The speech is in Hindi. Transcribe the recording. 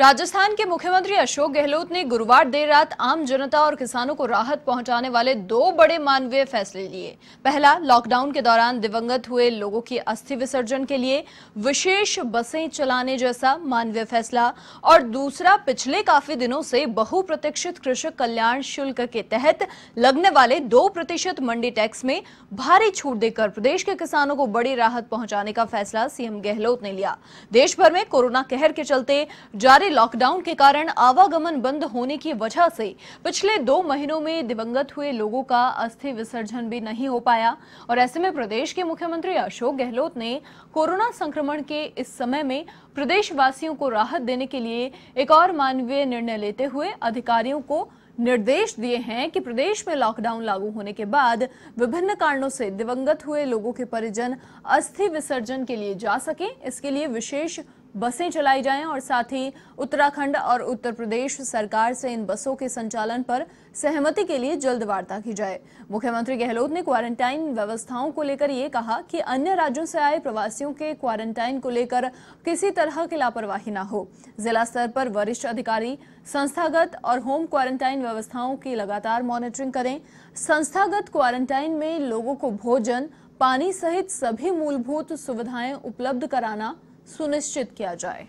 राजस्थान के मुख्यमंत्री अशोक गहलोत ने गुरुवार देर रात आम जनता और किसानों को राहत पहुंचाने वाले दो बड़े मानवीय फैसले लिए पहला लॉकडाउन के दौरान दिवंगत हुए लोगों की अस्थि विसर्जन के लिए विशेष बसें चलाने जैसा मानवीय फैसला और दूसरा पिछले काफी दिनों से बहुप्रतीक्षित कृषक कल्याण शुल्क के तहत लगने वाले दो प्रतिशत मंडी टैक्स में भारी छूट देकर प्रदेश के किसानों को बड़ी राहत पहुंचाने का फैसला सीएम गहलोत ने लिया देश भर में कोरोना कहर के चलते जारी कड़े लॉकडाउन के कारण आवागमन बंद होने की वजह से पिछले दो महीनों में दिवंगत हुए लोगों का अस्थि विसर्जन भी नहीं हो पाया और ऐसे में प्रदेश के मुख्यमंत्री अशोक गहलोत ने कोरोना संक्रमण के इस समय में प्रदेशवासियों को राहत देने के लिए एक और मानवीय निर्णय लेते हुए अधिकारियों को निर्देश दिए हैं कि प्रदेश में लॉकडाउन लागू होने के बाद विभिन्न कारणों से दिवंगत हुए लोगों के परिजन अस्थि विसर्जन के लिए जा सके इसके लिए विशेष बसें चलाई जाएं और साथ ही उत्तराखंड और उत्तर प्रदेश सरकार से इन बसों के संचालन पर सहमति के लिए जल्द वार्ता की जाए मुख्यमंत्री गहलोत ने क्वारंटाइन व्यवस्थाओं को लेकर ये कहा कि अन्य राज्यों से आए प्रवासियों के क्वारंटाइन को लेकर किसी तरह की लापरवाही न हो जिला स्तर पर वरिष्ठ अधिकारी संस्थागत और होम क्वारंटाइन व्यवस्थाओं की लगातार मॉनिटरिंग करें संस्थागत क्वारंटाइन में लोगों को भोजन पानी सहित सभी मूलभूत सुविधाएं उपलब्ध कराना सुनिश्चित किया जाए